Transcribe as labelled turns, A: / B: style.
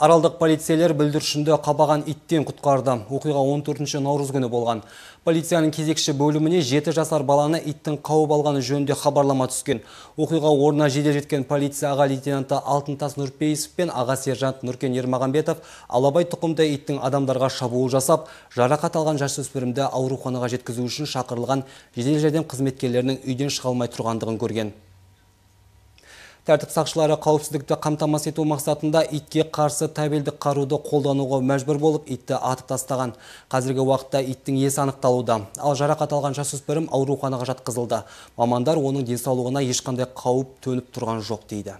A: Аралдық полицейлер бүлдіршінді қабаған иттен құтқарды. Оқиға 14 наурыз күні болған. Полицияның кезекші бөліміне жеті жасар баланы иттің қауып алғаны жөнінде хабарлама түскен. Оқиға орнына жедел жеткен полиция аға лейтенанты Алтынтас Нұрпейісов пен аға сержант Нұркен Ермағанбетов алабай тұқымды иттің адамдарға шабуыл жасап, жарақат алған жасөспірімді ауруханаға жеткізу үшін шақырылған жедел жәрдем қызметкерлерінің үйден шыға тұрғандығын көрген. Тәртіп сақшылары қауіпсіздікті қамтамасыз ету мақсатында итке қарсы тәбелді қаруды қолдануға мәжбүр болып, итті атып тастаған. Қазіргі уақытта иттің есі анықталуда. Ал жарақат алған жасөспірім ауруханаға жатқызылды. Мамандар оның денсаулығына ешқандай қауіп төніп тұрған жоқ дейді.